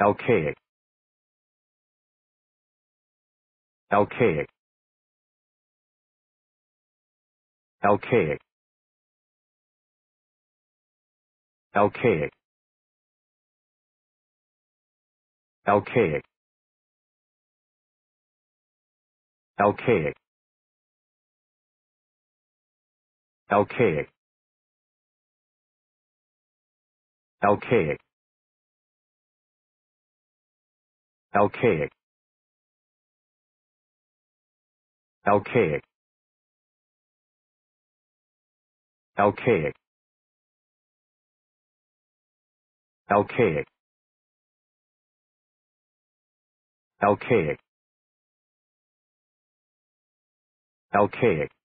Alcaic. Alcaic. Alcaic. Alcaic. Alcaic. Alcaic. Alcaic. Alcaic. Alcaic. Alcaic. Alcaic. Alcaic. Alcaic. Alchaic